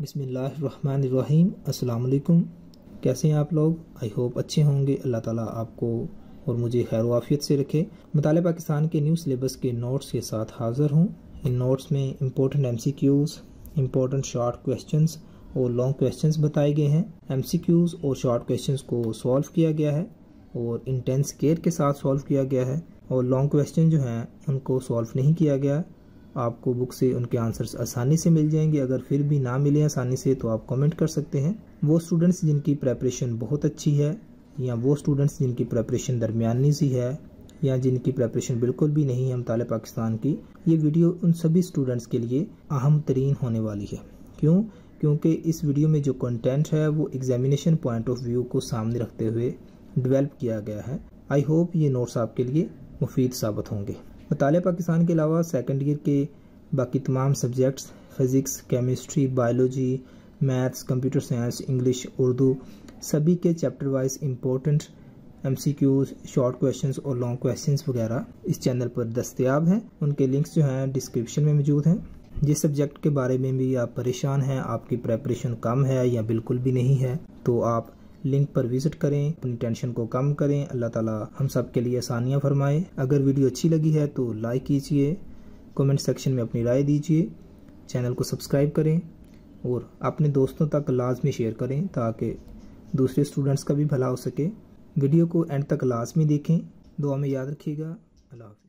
बिसमीम् अल्लाम कैसे हैं आप लोग आई होप अच्छे होंगे अल्लाह ताला आपको और मुझे खैर वाफियत से रखे मताल पाकिस्तान के न्यू सिलेबस के नोट्स के साथ हाज़िर हूँ इन नोट्स में important M C Qs important short question और लॉन्ग क्वेश्चन बताए गए हैं एम सी क्यूज़ और शॉर्ट क्वेश्चन को सॉल्व किया गया है और इंटेंस केयर के साथ सॉल्व किया गया है और लॉन्ग क्वेश्चन जो हैं उनको सॉल्व नहीं किया गया आपको बुक से उनके आंसर्स आसानी से मिल जाएंगे अगर फिर भी ना मिले आसानी से तो आप कमेंट कर सकते हैं वो स्टूडेंट्स जिनकी प्रेपरेशन बहुत अच्छी है या वो स्टूडेंट्स जिनकी प्रेपरेशन दरमियानी सी है या जिनकी प्रेपरेशन बिल्कुल भी नहीं है मताल पाकिस्तान की ये वीडियो उन सभी स्टूडेंट्स के लिए अहम तरीन होने वाली है क्यों क्योंकि इस वीडियो में जो कंटेंट है वो एग्जामिनेशन पॉइंट ऑफ व्यू को सामने रखते हुए डेवलप किया गया है आई होप ये नोट्स आपके लिए मुफीद साबित होंगे मताल पाकिस्तान के अलावा सेकेंड ईयर के बाकी तमाम subjects physics chemistry biology maths computer science English Urdu सभी के chapter wise important M C Qs short question और लॉन्ग क्वेश्चन वगैरह इस चैनल पर दस्तियाब हैं उनके लिंक्स जो हैं डिस्क्रिप्शन में मौजूद हैं जिस सब्जेक्ट के बारे में भी आप परेशान हैं आपकी प्रेपरेशन कम है या बिल्कुल भी नहीं है तो आप लिंक पर विजिट करें अपनी टेंशन को कम करें अल्लाह ताला हम सब के लिए आसानियाँ फरमाए अगर वीडियो अच्छी लगी है तो लाइक कीजिए कमेंट सेक्शन में अपनी राय दीजिए चैनल को सब्सक्राइब करें और अपने दोस्तों तक लाजमी शेयर करें ताकि दूसरे स्टूडेंट्स का भी भला हो सके वीडियो को एंड तक लाजमी देखें दुआ में याद रखिएगा अल्लाह